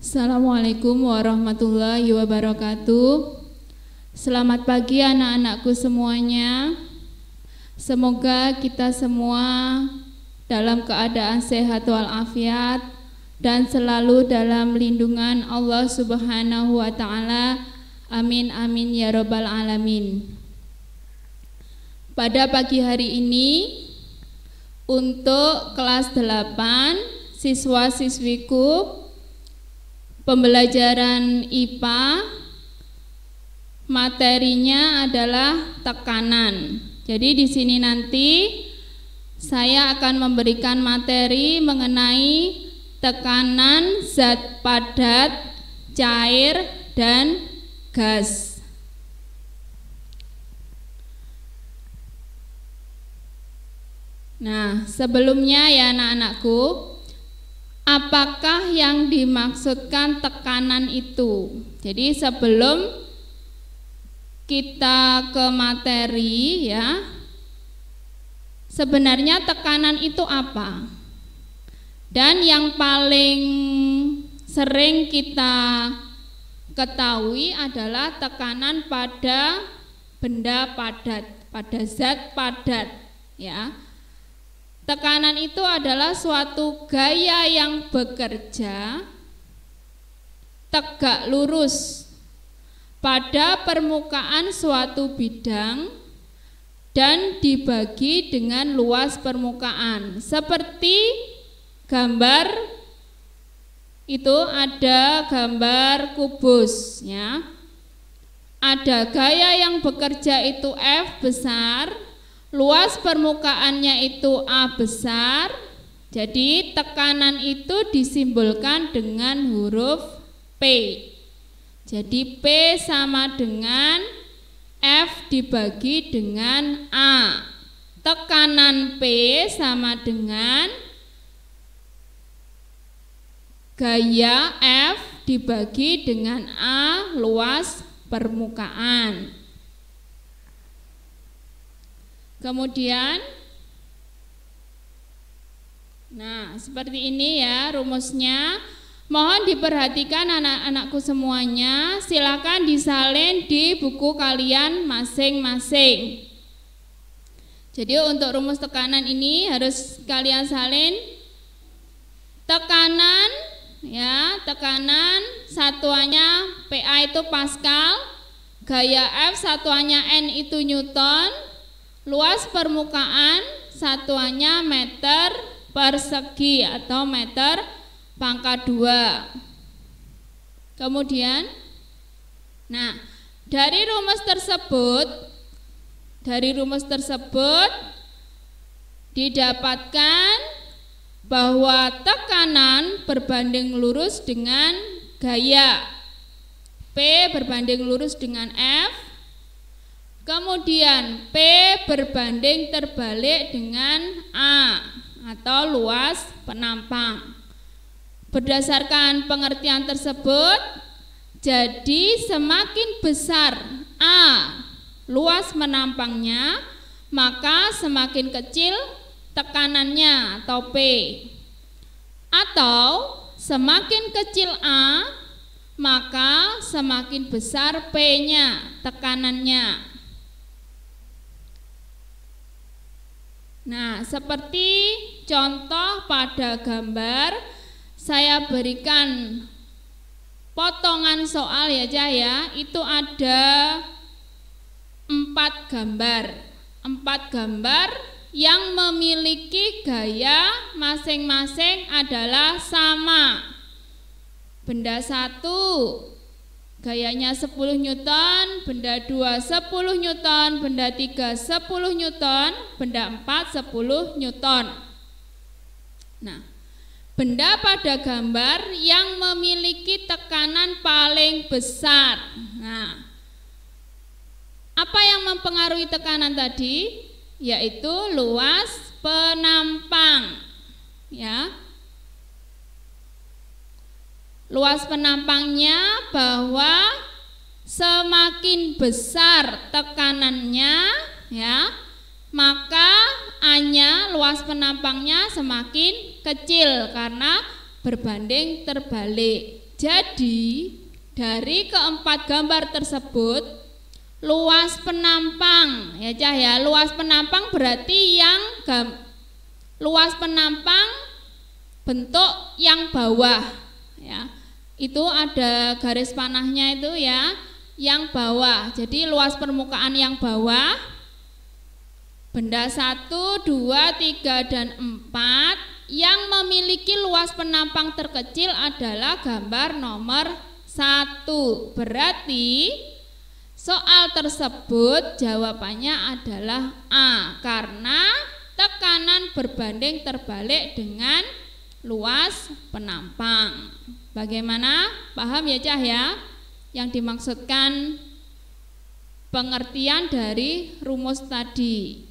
Assalamualaikum warahmatullahi wabarakatuh. Selamat pagi anak-anakku semuanya. Semoga kita semua dalam keadaan sehat walafiat dan selalu dalam lindungan Allah Subhanahu wa taala. Amin amin ya rabbal alamin. Pada pagi hari ini untuk kelas 8 siswa-siswiku pembelajaran IPA materinya adalah tekanan. Jadi di sini nanti saya akan memberikan materi mengenai tekanan zat padat, cair, dan gas. Nah, sebelumnya ya anak-anakku, apakah yang dimaksudkan tekanan itu. Jadi sebelum kita ke materi ya, sebenarnya tekanan itu apa? Dan yang paling sering kita ketahui adalah tekanan pada benda padat, pada zat padat ya. Tekanan itu adalah suatu gaya yang bekerja tegak lurus pada permukaan suatu bidang dan dibagi dengan luas permukaan seperti gambar itu ada gambar kubus ya ada gaya yang bekerja itu F besar Luas permukaannya itu A besar, jadi tekanan itu disimbolkan dengan huruf P. Jadi P sama dengan F dibagi dengan A. Tekanan P sama dengan gaya F dibagi dengan A luas permukaan. Kemudian Nah, seperti ini ya rumusnya. Mohon diperhatikan anak-anakku semuanya, silakan disalin di buku kalian masing-masing. Jadi untuk rumus tekanan ini harus kalian salin tekanan ya, tekanan satuannya PA itu Pascal, gaya F satuannya N itu Newton, Luas permukaan satuannya meter persegi atau meter pangkat 2. Kemudian, nah dari rumus tersebut, dari rumus tersebut didapatkan bahwa tekanan berbanding lurus dengan gaya. P berbanding lurus dengan F Kemudian P berbanding terbalik dengan A atau luas penampang. Berdasarkan pengertian tersebut, jadi semakin besar A luas menampangnya, maka semakin kecil tekanannya atau P. Atau semakin kecil A, maka semakin besar P-nya, tekanannya. Nah, seperti contoh pada gambar saya berikan potongan soal ya Jaya, itu ada empat gambar. Empat gambar yang memiliki gaya masing-masing adalah sama. Benda satu Gayanya 10 Newton, benda 2 10 Newton, benda 3 10 Newton, benda 4 10 Newton. Nah, benda pada gambar yang memiliki tekanan paling besar. Nah, apa yang mempengaruhi tekanan tadi? Yaitu luas penampang. Ya, Luas penampangnya bahwa semakin besar tekanannya ya, maka hanya luas penampangnya semakin kecil karena berbanding terbalik. Jadi dari keempat gambar tersebut luas penampang ya Cah ya, luas penampang berarti yang gam, luas penampang bentuk yang bawah ya itu ada garis panahnya itu ya yang bawah jadi luas permukaan yang bawah benda 1, 2, 3, dan 4 yang memiliki luas penampang terkecil adalah gambar nomor 1 berarti soal tersebut jawabannya adalah A karena tekanan berbanding terbalik dengan luas penampang. Bagaimana? Paham ya Cah ya? Yang dimaksudkan pengertian dari rumus tadi.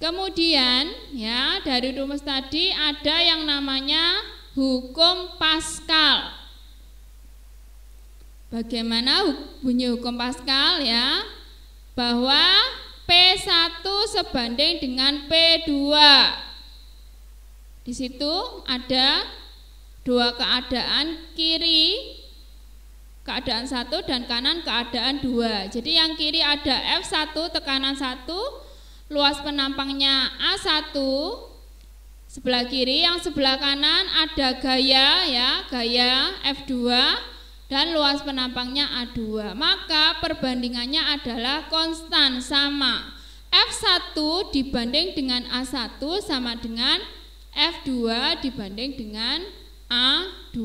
Kemudian ya dari rumus tadi ada yang namanya hukum Pascal. Bagaimana bunyi hukum Pascal ya? Bahwa P1 sebanding dengan P2 di situ ada dua keadaan kiri keadaan satu dan kanan keadaan dua. Jadi yang kiri ada F1 tekanan satu, luas penampangnya A1 sebelah kiri, yang sebelah kanan ada gaya ya, gaya F2 dan luas penampangnya A2. Maka perbandingannya adalah konstan sama F1 dibanding dengan A1 sama dengan F2 dibanding dengan A2.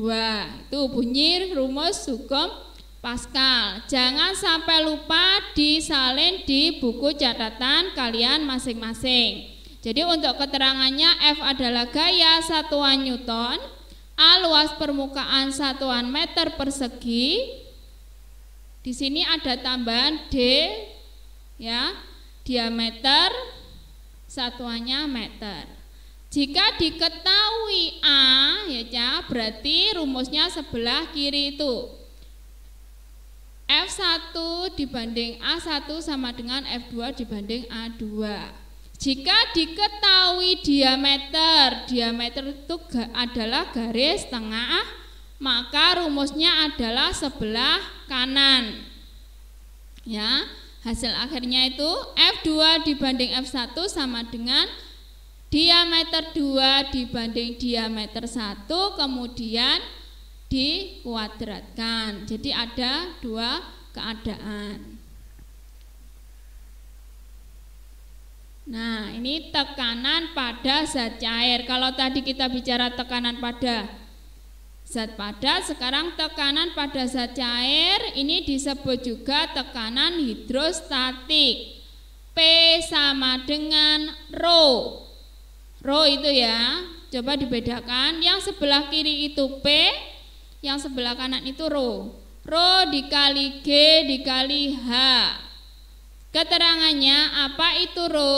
Itu bunyi rumus hukum Pascal. Jangan sampai lupa disalin di buku catatan kalian masing-masing. Jadi untuk keterangannya F adalah gaya satuan Newton, A luas permukaan satuan meter persegi. Di sini ada tambahan D ya, diameter satuannya meter. Jika diketahui A ya ca, berarti rumusnya sebelah kiri itu. F1 dibanding A1 sama dengan F2 dibanding A2. Jika diketahui diameter, diameter itu adalah garis tengah, maka rumusnya adalah sebelah kanan. Ya, hasil akhirnya itu F2 dibanding F1 sama dengan diameter 2 dibanding diameter 1 kemudian dikuadratkan jadi ada dua keadaan nah ini tekanan pada zat cair kalau tadi kita bicara tekanan pada zat padat sekarang tekanan pada zat cair ini disebut juga tekanan hidrostatik P sama dengan Rho Ro itu ya, coba dibedakan. Yang sebelah kiri itu P, yang sebelah kanan itu Rho. Rho dikali G dikali H. Keterangannya apa itu Rho?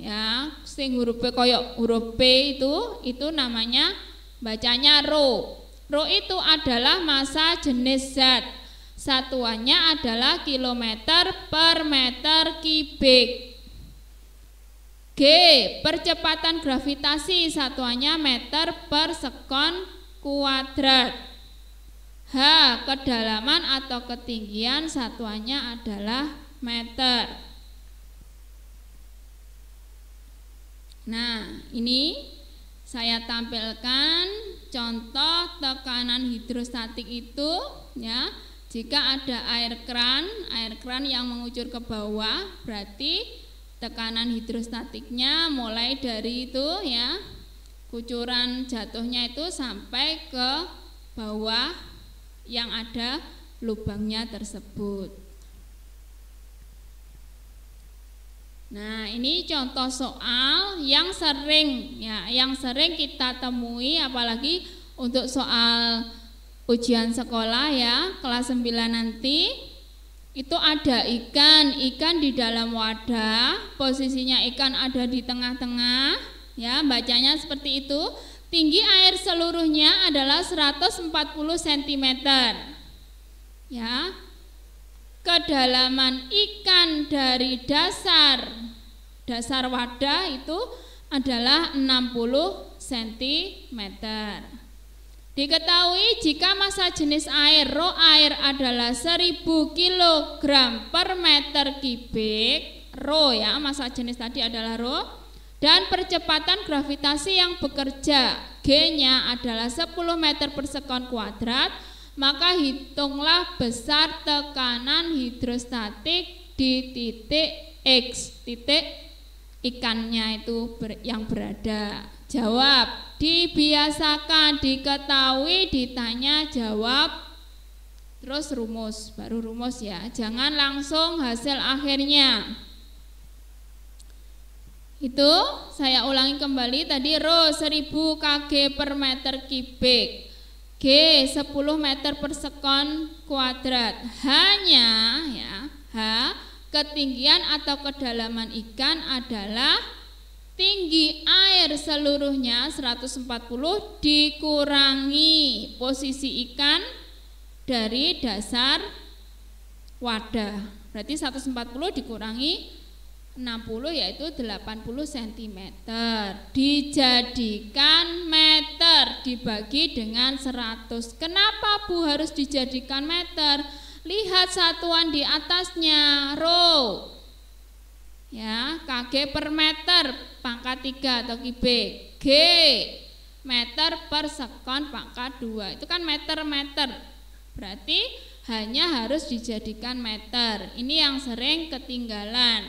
Ya, sing huruf P koyok huruf P itu, itu namanya bacanya Rho. Rho itu adalah masa jenis zat. Satuannya adalah kilometer per meter kubik. G. Percepatan gravitasi satuannya meter per sekon kuadrat. H. Kedalaman atau ketinggian satuannya adalah meter. Nah, ini saya tampilkan contoh tekanan hidrostatik itu ya. Jika ada air kran, air kran yang mengucur ke bawah berarti tekanan hidrostatiknya mulai dari itu ya kucuran jatuhnya itu sampai ke bawah yang ada lubangnya tersebut Nah, ini contoh soal yang sering ya, yang sering kita temui apalagi untuk soal ujian sekolah ya, kelas 9 nanti itu ada ikan, ikan di dalam wadah, posisinya ikan ada di tengah-tengah, ya bacanya seperti itu. Tinggi air seluruhnya adalah 140 cm. Ya. Kedalaman ikan dari dasar dasar wadah itu adalah 60 cm. Diketahui jika masa jenis air roh air adalah 1000 kg per meter kubik, roh ya, masa jenis tadi adalah roh, dan percepatan gravitasi yang bekerja G-nya adalah 10 meter per sekon kuadrat, maka hitunglah besar tekanan hidrostatik di titik X, titik ikannya itu yang berada. Jawab. Dibiasakan, diketahui, ditanya, jawab, terus rumus, baru rumus ya. Jangan langsung hasil akhirnya. Itu saya ulangi kembali tadi Rho 1000 kg per meter kubik. G 10 meter per sekon kuadrat. Hanya ya, H ketinggian atau kedalaman ikan adalah tinggi air seluruhnya 140 dikurangi posisi ikan dari dasar wadah. Berarti 140 dikurangi 60 yaitu 80 cm. Dijadikan meter dibagi dengan 100. Kenapa Bu harus dijadikan meter? Lihat satuan di atasnya, row. G per meter pangkat 3 atau Q B G meter per sekon pangkat 2 itu kan meter-meter berarti hanya harus dijadikan meter ini yang sering ketinggalan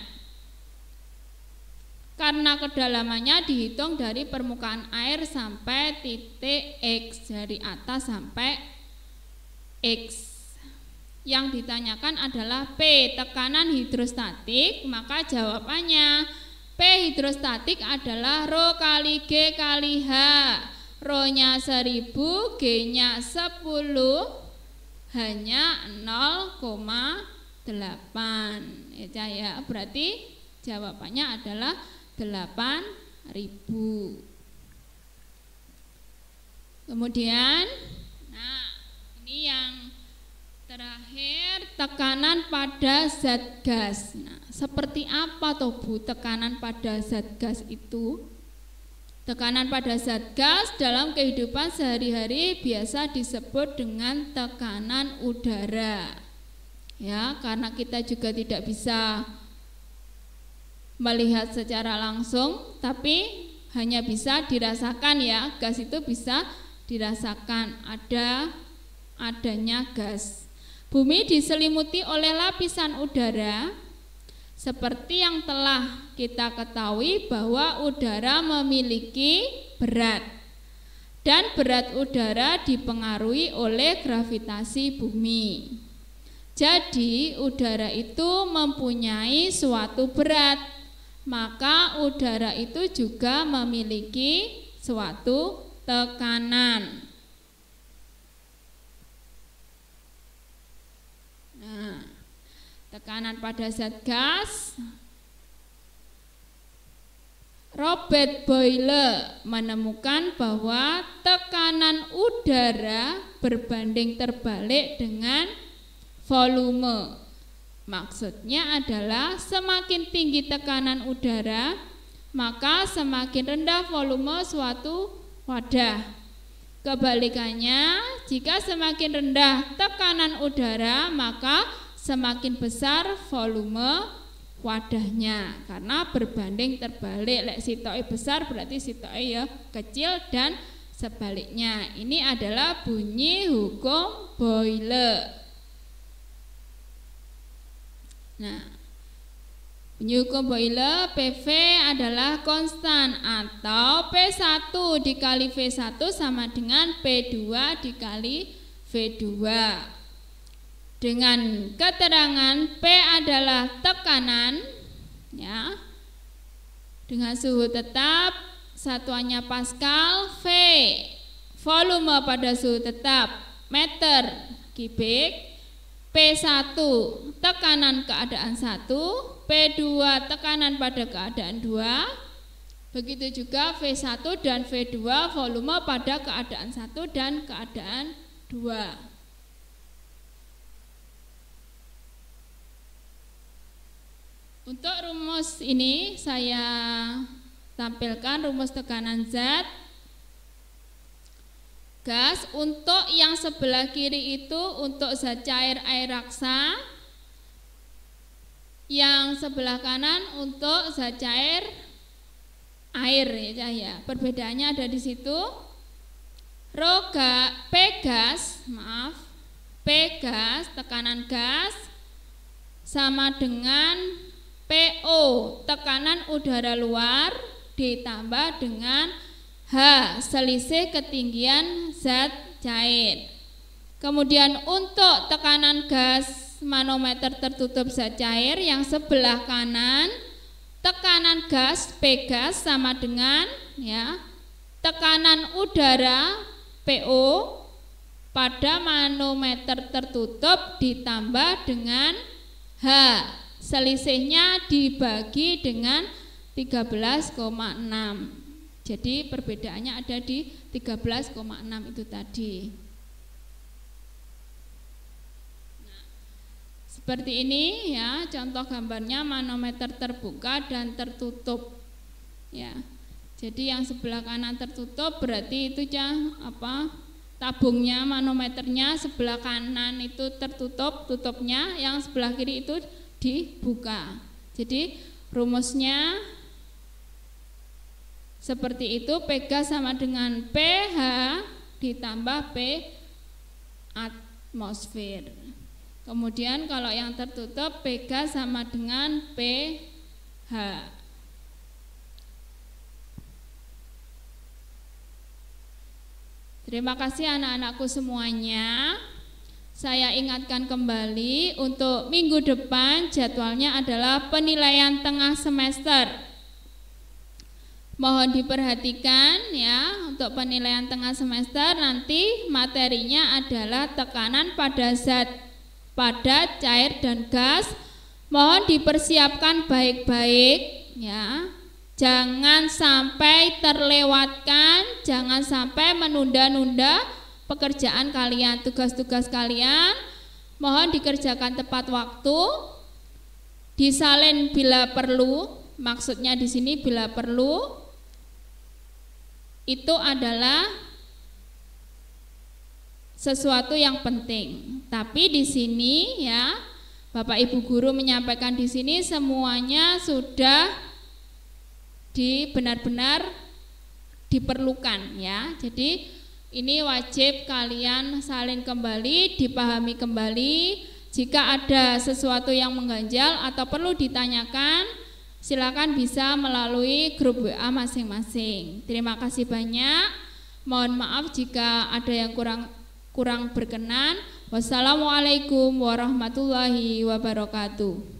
karena kedalamannya dihitung dari permukaan air sampai titik X dari atas sampai X yang ditanyakan adalah P tekanan hidrostatik maka jawabannya P hidrostatik adalah Rho kali G kali H Rho nya 1000 G nya 10 hanya 0,8 ya, berarti jawabannya adalah 8000 kemudian nah ini yang Terakhir, tekanan pada zat gas. Nah, seperti apa toh Bu tekanan pada zat gas itu? Tekanan pada zat gas dalam kehidupan sehari-hari biasa disebut dengan tekanan udara. Ya, karena kita juga tidak bisa melihat secara langsung, tapi hanya bisa dirasakan ya gas itu bisa dirasakan ada adanya gas Bumi diselimuti oleh lapisan udara seperti yang telah kita ketahui bahwa udara memiliki berat dan berat udara dipengaruhi oleh gravitasi bumi. Jadi udara itu mempunyai suatu berat, maka udara itu juga memiliki suatu tekanan. Nah, tekanan pada zat gas Robert Boyle menemukan bahwa tekanan udara berbanding terbalik dengan volume. Maksudnya adalah semakin tinggi tekanan udara, maka semakin rendah volume suatu wadah. Kebalikannya, jika semakin rendah tekanan udara, maka semakin besar volume wadahnya karena berbanding terbalik lek sitoe besar berarti sitoe ya kecil dan sebaliknya ini adalah bunyi hukum boiler nah Yukoboile PV adalah konstan atau P1 dikali V1 sama dengan P2 dikali V2 dengan keterangan P adalah tekanan ya dengan suhu tetap satuannya Pascal V volume pada suhu tetap meter kubik P1 tekanan keadaan 1 P2 tekanan pada keadaan 2 begitu juga V1 dan V2 volume pada keadaan 1 dan keadaan 2 Untuk rumus ini saya tampilkan rumus tekanan Z gas untuk yang sebelah kiri itu untuk zat cair air raksa yang sebelah kanan untuk zat cair air ya ya. Perbedaannya ada di situ. Roga P gas, maaf, P gas tekanan gas sama dengan PO tekanan udara luar ditambah dengan H selisih ketinggian zat cair. Kemudian untuk tekanan gas manometer tertutup zat cair yang sebelah kanan tekanan gas P gas sama dengan ya tekanan udara PO pada manometer tertutup ditambah dengan H selisihnya dibagi dengan 13,6 jadi perbedaannya ada di 13,6 itu tadi Seperti ini ya, contoh gambarnya manometer terbuka dan tertutup. Ya. Jadi yang sebelah kanan tertutup berarti itu ya apa? Tabungnya manometernya sebelah kanan itu tertutup, tutupnya yang sebelah kiri itu dibuka. Jadi rumusnya seperti itu PK sama dengan pH ditambah P atmosfer. Kemudian kalau yang tertutup PK sama dengan PH. Terima kasih anak-anakku semuanya. Saya ingatkan kembali untuk minggu depan jadwalnya adalah penilaian tengah semester. Mohon diperhatikan ya untuk penilaian tengah semester nanti materinya adalah tekanan pada zat padat, cair, dan gas. Mohon dipersiapkan baik-baik ya. Jangan sampai terlewatkan, jangan sampai menunda-nunda pekerjaan kalian, tugas-tugas kalian. Mohon dikerjakan tepat waktu. Disalin bila perlu, maksudnya di sini bila perlu. Itu adalah sesuatu yang penting. Tapi di sini ya, Bapak Ibu guru menyampaikan di sini semuanya sudah di benar-benar diperlukan ya. Jadi ini wajib kalian salin kembali, dipahami kembali. Jika ada sesuatu yang mengganjal atau perlu ditanyakan, silakan bisa melalui grup WA masing-masing. Terima kasih banyak. Mohon maaf jika ada yang kurang kurang berkenan. Wassalamualaikum warahmatullahi wabarakatuh.